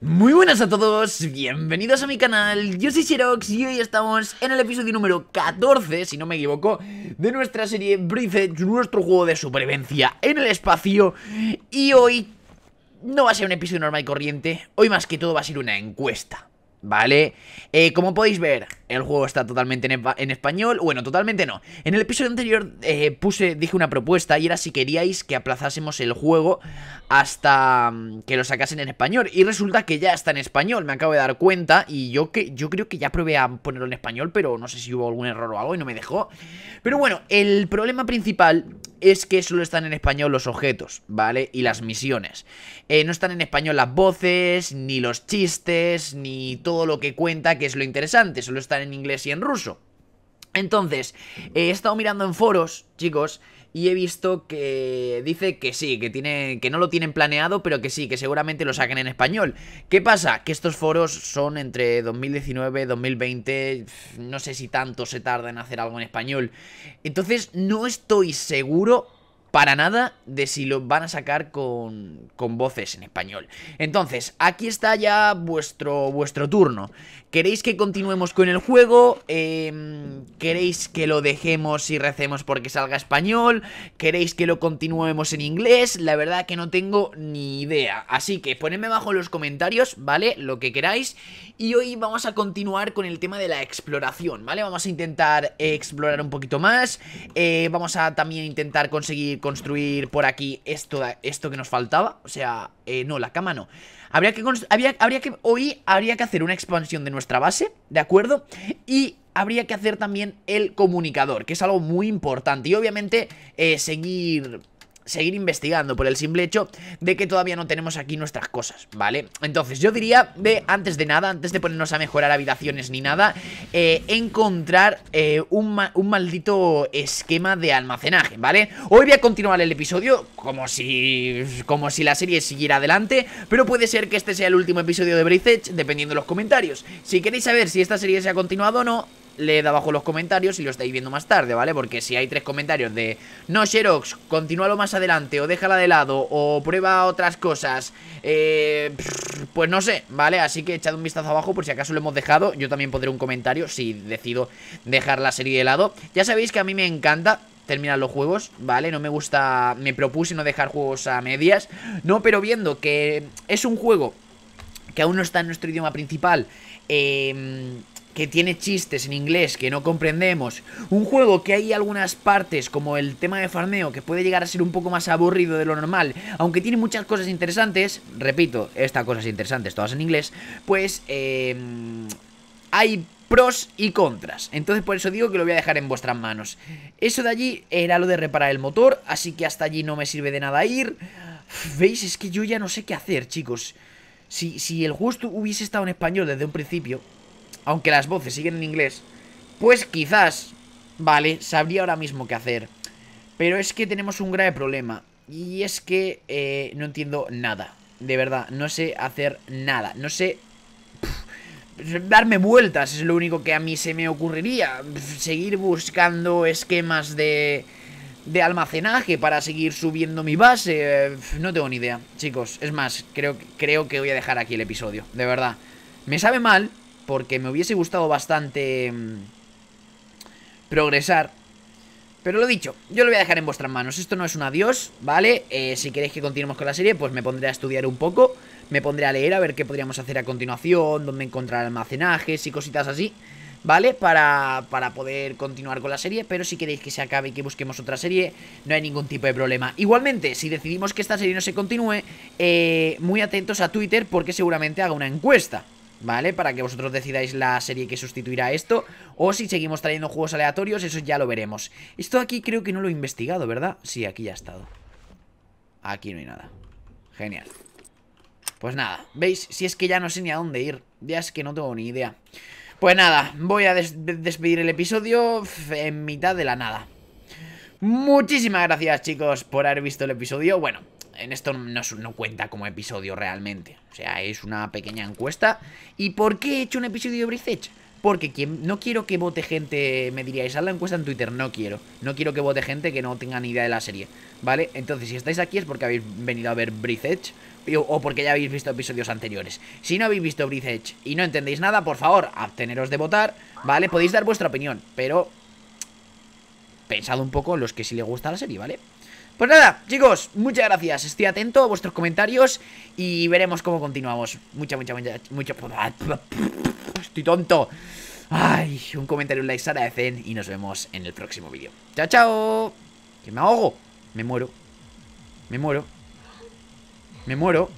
Muy buenas a todos, bienvenidos a mi canal, yo soy Xerox y hoy estamos en el episodio número 14, si no me equivoco, de nuestra serie Brice, nuestro juego de supervivencia en el espacio Y hoy no va a ser un episodio normal y corriente, hoy más que todo va a ser una encuesta ¿vale? Eh, como podéis ver, el juego está totalmente en, español. Bueno, totalmente no. En el episodio anterior eh, puse, dije una propuesta y era si queríais que aplazásemos el juego hasta mm, que lo sacasen en español. Y resulta que ya está en español, me acabo de dar cuenta. Y yo, que, yo creo que ya probé a ponerlo en español, pero no sé si hubo algún error o algo y no me dejó. Pero bueno, el problema principal es que solo están en español los objetos, ¿vale? Y las misiones. Eh, no están en español las voces, ni los chistes, ni todo lo que cuenta, que es lo interesante, solo están en inglés y en ruso. Entonces, eh, he estado mirando en foros, chicos, y he visto que dice que sí, que, que no lo tienen planeado, pero que sí, que seguramente lo saquen en español. ¿Qué pasa? Que estos foros son entre 2019, 2020, no sé si tanto se tarda en hacer algo en español. Entonces, no estoy seguro para nada de si lo van a sacar con, voces en español. Entonces, aquí está ya vuestro, vuestro turno. ¿Queréis que continuemos con el juego? Em, ¿Queréis que lo dejemos y recemos porque salga español? ¿Queréis que lo continuemos en inglés? La verdad que no tengo ni idea. Así que ponedme abajo en los comentarios, ¿vale? Lo que queráis. Y hoy vamos a continuar con el tema de la exploración, ¿vale? Vamos a intentar explorar un poquito más. Eh, vamos a también intentar conseguir construir por aquí esto, esto que nos faltaba. O sea, eh, no, la cama no. Habría que, habría que, hoy habría que hacer una expansión de nuestra base, ¿de acuerdo? Y habría que hacer también el comunicador, que es algo muy importante. Y obviamente eh, seguir seguir investigando por el simple hecho de que todavía no tenemos aquí nuestras cosas, ¿vale? Entonces yo diría de, antes de nada, antes de ponernos a mejorar habitaciones ni nada, eh, encontrar eh, un, maldito esquema de almacenaje, ¿vale? Hoy voy a continuar el episodio como si, como si la serie siguiera adelante, pero puede ser que este sea el último episodio de Brace Edge, dependiendo de los comentarios. Si queréis saber si esta serie se ha continuado o no, le da abajo los comentarios y lo estáis viendo más tarde, ¿vale? Porque si hay tres comentarios de No, Xerox, continúalo más adelante o déjala de lado o prueba otras cosas eh, Pues no sé, ¿vale? Así que echad un vistazo abajo por si acaso lo hemos dejado Yo también pondré un comentario si decido dejar la serie de lado Ya sabéis que a mí me encanta terminar los juegos, ¿vale? No me gusta, me propuse no dejar juegos a medias, no, pero viendo que es un juego que aún no está en nuestro idioma principal, eh, que tiene chistes en inglés que no comprendemos, un juego que hay algunas partes como el tema de farmeo que puede llegar a ser un poco más aburrido de lo normal, aunque tiene muchas cosas interesantes, repito, estas cosas interesantes todas en inglés, pues em, hay pros y contras. Entonces por eso digo que lo voy a dejar en vuestras manos. Eso de allí era lo de reparar el motor, así que hasta allí no me sirve de nada ir. ¿Veis? Es que yo ya no sé qué hacer, chicos. Si, si el gusto hubiese estado en español desde un principio, aunque las voces siguen en inglés, pues quizás, vale, sabría ahora mismo qué hacer. Pero es que tenemos un grave problema. Y es que eh, no entiendo nada. De verdad, no sé hacer nada. No sé... darme vueltas es lo único que a mí se me ocurriría. seguir buscando esquemas de... De almacenaje para seguir subiendo mi base. Eh, no tengo ni idea, chicos. Es más, creo, creo que voy a dejar aquí el episodio. De verdad. Me sabe mal, porque me hubiese gustado bastante mm, progresar. Pero lo dicho, yo lo voy a dejar en vuestras manos. Esto no es un adiós, ¿vale? Eh, si queréis que continuemos con la serie, pues me pondré a estudiar un poco. Me pondré a leer a ver qué podríamos hacer a continuación, dónde encontrar almacenajes y cositas así, ¿vale? Para, poder continuar con la serie. Pero si queréis que se acabe y que busquemos otra serie, no hay ningún tipo de problema. Igualmente, si decidimos que esta serie no se continúe, eh, muy atentos a Twitter porque seguramente haga una encuesta, ¿vale? Para que vosotros decidáis la serie que sustituirá esto O si seguimos trayendo juegos aleatorios, eso ya lo veremos Esto aquí creo que no lo he investigado, ¿verdad? Sí, aquí ya ha estado Aquí no hay nada Genial Pues nada, ¿veis? Si es que ya no sé ni a dónde ir Ya es que no tengo ni idea Pues nada, voy a despedir el episodio en mitad de la nada Muchísimas gracias chicos por haber visto el episodio Bueno, en esto no, no, cuenta como episodio realmente. O sea, es una pequeña encuesta. ¿Y por qué he hecho un episodio de Edge? Porque no quiero que vote gente, me diríais, haz la encuesta en Twitter, no quiero. No quiero que vote gente que no tenga ni idea de la serie, ¿vale? Entonces, si estáis aquí es porque habéis venido a ver Bridge o, porque ya habéis visto episodios anteriores. Si no habéis visto Edge y no entendéis nada, por favor, absteneros de votar, ¿vale? Podéis dar vuestra opinión, pero pensad un poco los que sí le gusta la serie, ¿vale? Pues nada, chicos, muchas gracias. Estoy atento a vuestros comentarios y veremos cómo continuamos. Mucha, mucha, mucha, Estoy tonto. Ay, un comentario, un like se agradecen y nos vemos en el próximo vídeo. ¡Chao, chao! Que me ahogo. Me muero. Me muero. Me muero.